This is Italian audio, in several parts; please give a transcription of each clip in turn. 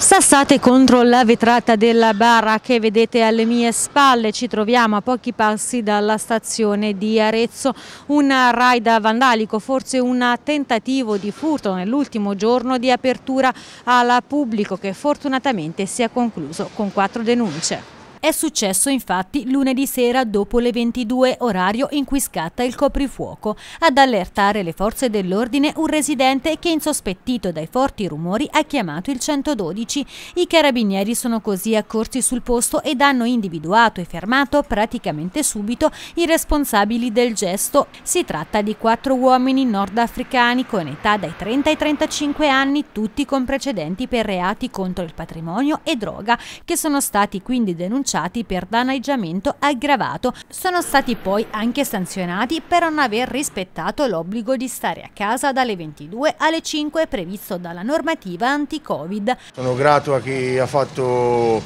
Sassate contro la vetrata della barra che vedete alle mie spalle, ci troviamo a pochi passi dalla stazione di Arezzo, un raid vandalico, forse un tentativo di furto nell'ultimo giorno di apertura al pubblico che fortunatamente si è concluso con quattro denunce. È successo infatti lunedì sera dopo le 22 orario in cui scatta il coprifuoco, ad allertare le forze dell'ordine un residente che insospettito dai forti rumori ha chiamato il 112. I carabinieri sono così accorsi sul posto ed hanno individuato e fermato praticamente subito i responsabili del gesto. Si tratta di quattro uomini nordafricani con età dai 30 ai 35 anni, tutti con precedenti per reati contro il patrimonio e droga, che sono stati quindi denunciati denunciati per danneggiamento aggravato. Sono stati poi anche sanzionati per non aver rispettato l'obbligo di stare a casa dalle 22 alle 5 previsto dalla normativa anti-Covid. Sono grato a chi ha fatto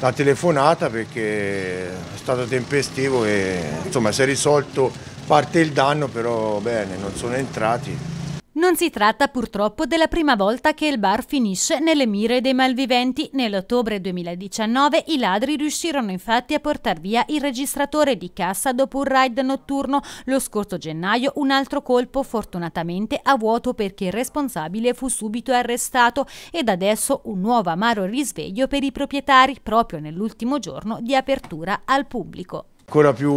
la telefonata perché è stato tempestivo e insomma si è risolto parte il danno però bene non sono entrati non si tratta purtroppo della prima volta che il bar finisce nelle mire dei malviventi. Nell'ottobre 2019 i ladri riuscirono infatti a portare via il registratore di cassa dopo un raid notturno. Lo scorso gennaio un altro colpo fortunatamente a vuoto perché il responsabile fu subito arrestato ed adesso un nuovo amaro risveglio per i proprietari proprio nell'ultimo giorno di apertura al pubblico. Ancora più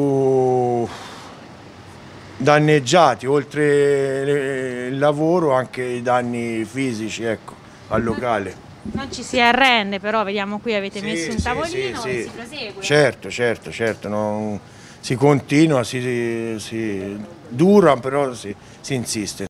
danneggiati, oltre eh, il lavoro anche i danni fisici ecco, al locale. Non ci si arrende però, vediamo qui avete sì, messo un tavolino sì, sì, e si prosegue. Certo, certo, certo, non, si continua, si, si dura però si, si insiste.